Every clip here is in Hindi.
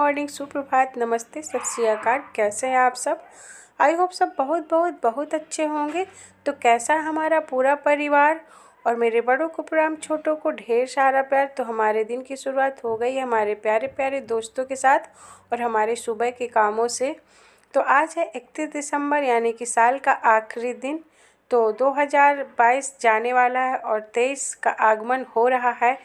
मॉर्निंग सुप्रभात नमस्ते सत श्रीकाल कैसे हैं आप सब आई होप सब बहुत बहुत बहुत अच्छे होंगे तो कैसा है हमारा पूरा परिवार और मेरे बड़ों को प्रणाम छोटों को ढेर सारा प्यार तो हमारे दिन की शुरुआत हो गई हमारे प्यारे प्यारे दोस्तों के साथ और हमारे सुबह के कामों से तो आज है इकतीस दिसंबर यानी कि साल का आखिरी दिन तो 2022 जाने वाला है और 23 का आगमन हो रहा है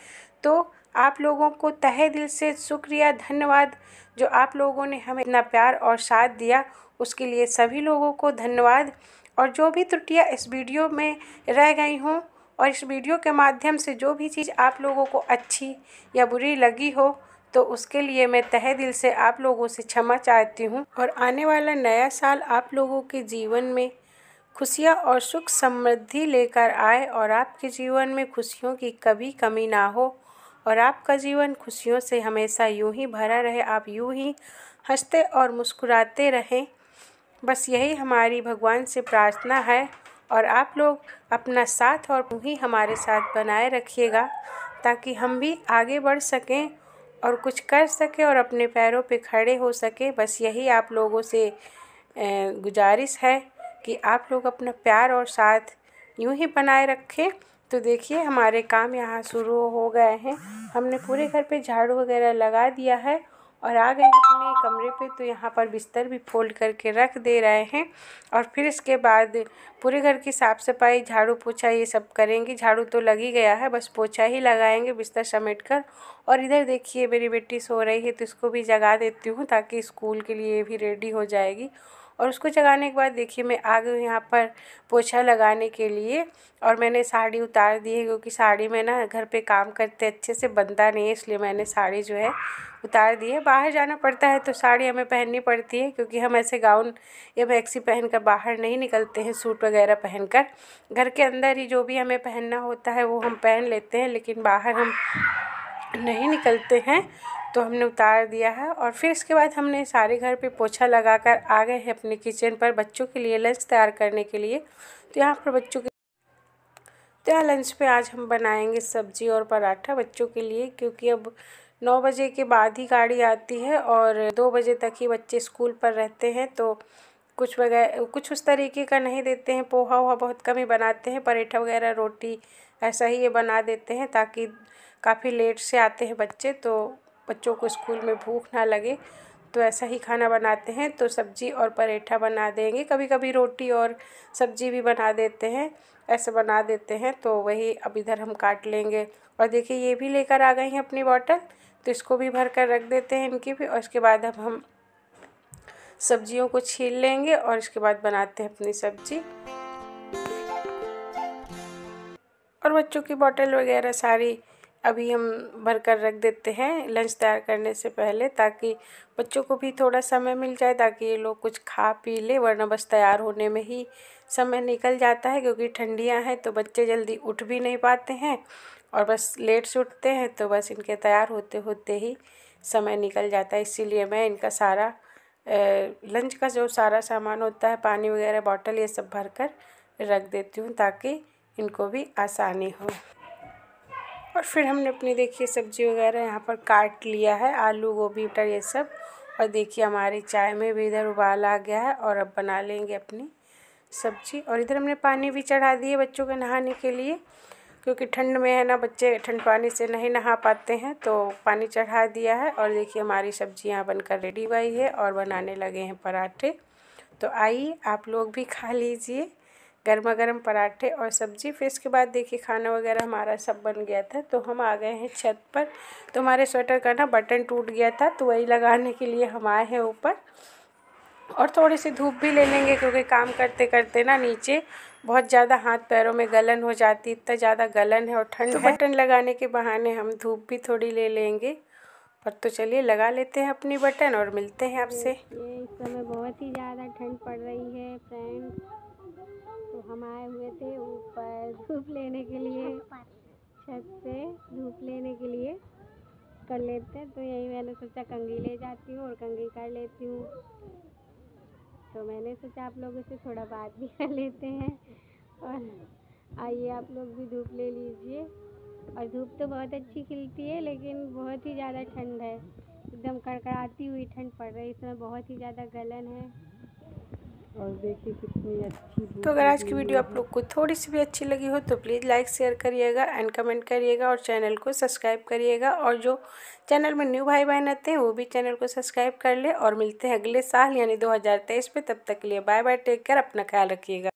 तो आप लोगों को तहे दिल से शुक्रिया धन्यवाद जो आप लोगों ने हमें इतना प्यार और साथ दिया उसके लिए सभी लोगों को धन्यवाद और जो भी त्रुटियाँ इस वीडियो में रह गई हों और इस वीडियो के माध्यम से जो भी चीज़ आप लोगों को अच्छी या बुरी लगी हो तो उसके लिए मैं तहे दिल से आप लोगों से क्षमा चाहती हूँ और आने वाला नया साल आप लोगों के जीवन में खुशियाँ और सुख समृद्धि लेकर आए और आपके जीवन में खुशियों की कभी कमी ना हो और आपका जीवन खुशियों से हमेशा यूं ही भरा रहे आप यूं ही हंसते और मुस्कुराते रहें बस यही हमारी भगवान से प्रार्थना है और आप लोग अपना साथ और ही हमारे साथ बनाए रखिएगा ताकि हम भी आगे बढ़ सकें और कुछ कर सकें और अपने पैरों पे खड़े हो सकें बस यही आप लोगों से गुजारिश है कि आप लोग अपना प्यार और साथ यूं ही बनाए रखें तो देखिए हमारे काम यहाँ शुरू हो गए हैं हमने पूरे घर पे झाड़ू वगैरह लगा दिया है और आ गए अपने कमरे पे तो यहाँ पर बिस्तर भी फोल्ड करके रख दे रहे हैं और फिर इसके बाद पूरे घर की साफ़ सफाई झाड़ू पोछा ये सब करेंगे झाड़ू तो लग ही गया है बस पोछा ही लगाएंगे बिस्तर समेट कर और इधर देखिए मेरी बेटी सो रही है तो इसको भी जगा देती हूँ ताकि स्कूल के लिए भी रेडी हो जाएगी और उसको जगाने के बाद देखिए मैं आ गई यहाँ पर पोछा लगाने के लिए और मैंने साड़ी उतार दी है क्योंकि साड़ी में ना घर पे काम करते अच्छे से बनता नहीं है इसलिए मैंने साड़ी जो है उतार दी है बाहर जाना पड़ता है तो साड़ी हमें पहननी पड़ती है क्योंकि हम ऐसे गाउन या मैक्सी पहन कर बाहर नहीं निकलते हैं सूट वगैरह पहन कर घर के अंदर ही जो भी हमें पहनना होता है वो हम पहन लेते हैं लेकिन बाहर हम नहीं निकलते हैं तो हमने उतार दिया है और फिर इसके बाद हमने सारे घर पे पोछा लगाकर आ गए हैं अपने किचन पर बच्चों के लिए लंच तैयार करने के लिए तो यहाँ पर बच्चों के तो यहाँ लंच पे आज हम बनाएंगे सब्जी और पराठा बच्चों के लिए क्योंकि अब नौ बजे के बाद ही गाड़ी आती है और दो बजे तक ही बच्चे स्कूल पर रहते हैं तो कुछ वगैरह कुछ उस तरीके का नहीं देते हैं पोहा वोहा बहुत कम ही बनाते हैं पराठा वगैरह रोटी ऐसा ही ये बना देते हैं ताकि काफ़ी लेट से आते हैं बच्चे तो बच्चों को स्कूल में भूख ना लगे तो ऐसा ही खाना बनाते हैं तो सब्ज़ी और पराठा बना देंगे कभी कभी रोटी और सब्ज़ी भी बना देते हैं ऐसे बना देते हैं तो वही अब इधर हम काट लेंगे और देखिए ये भी लेकर आ गई हैं अपनी बॉटल तो इसको भी भर कर रख देते हैं इनकी भी और इसके बाद अब हम सब्जियों को छील लेंगे और इसके बाद बनाते हैं अपनी सब्जी और बच्चों की बॉटल वगैरह सारी अभी हम भर कर रख देते हैं लंच तैयार करने से पहले ताकि बच्चों को भी थोड़ा समय मिल जाए ताकि ये लोग कुछ खा पी ले वरना बस तैयार होने में ही समय निकल जाता है क्योंकि ठंडियाँ हैं तो बच्चे जल्दी उठ भी नहीं पाते हैं और बस लेट से उठते हैं तो बस इनके तैयार होते होते ही समय निकल जाता है इसीलिए मैं इनका सारा लंच का जो सारा सामान होता है पानी वगैरह बॉटल ये सब भर कर रख देती हूँ ताकि इनको भी आसानी हो और फिर हमने अपनी देखिए सब्जी वगैरह यहाँ पर काट लिया है आलू गोभी मटर ये सब और देखिए हमारी चाय में भी इधर उबाल आ गया है और अब बना लेंगे अपनी सब्जी और इधर हमने पानी भी चढ़ा दिए बच्चों के नहाने के लिए क्योंकि ठंड में है ना बच्चे ठंड पानी से नहीं नहा पाते हैं तो पानी चढ़ा दिया है और देखिए हमारी सब्जी यहाँ बनकर रेडी हुई है और बनाने लगे हैं पराठे तो आइए आप लोग भी खा लीजिए गर्मा गर्म पराठे और सब्ज़ी फिर इसके बाद देखिए खाना वगैरह हमारा सब बन गया था तो हम आ गए हैं छत पर तो हमारे स्वेटर का ना बटन टूट गया था तो वही लगाने के लिए हम आए हैं ऊपर और थोड़ी सी धूप भी ले लेंगे क्योंकि काम करते करते ना नीचे बहुत ज़्यादा हाथ पैरों में गलन हो जाती इतना ज़्यादा गलन है और ठंड तो बटन लगाने के बहाने हम धूप भी थोड़ी ले लेंगे और तो चलिए लगा लेते हैं अपनी बटन और मिलते हैं आपसे इस समय बहुत ही ज़्यादा ठंड पड़ रही है फ्रेंड्स तो हम आए हुए थे ऊपर धूप लेने के लिए छत से धूप लेने के लिए कर लेते हैं तो यही मैंने सोचा कंगी ले जाती हूँ और कंगी कर लेती हूँ तो मैंने सोचा आप लोगों से थोड़ा बात भी कर लेते हैं और आइए आप लोग भी धूप ले लीजिए और धूप तो बहुत अच्छी खिलती है लेकिन बहुत ही ज़्यादा ठंड है एकदम कड़कड़ाती हुई ठंड पड़ रही है इसमें बहुत ही ज़्यादा गलन है और देखिए कितनी अच्छी तो अगर आज की वीडियो आप लोग को थोड़ी सी भी अच्छी लगी हो तो प्लीज़ लाइक शेयर करिएगा एंड कमेंट करिएगा और चैनल को सब्सक्राइब करिएगा और जो चैनल में न्यू भाई बहन आते हैं वो भी चैनल को सब्सक्राइब कर ले और मिलते हैं अगले साल यानी 2023 में तब तक के लिए बाय बाय टेक केयर अपना ख्याल रखिएगा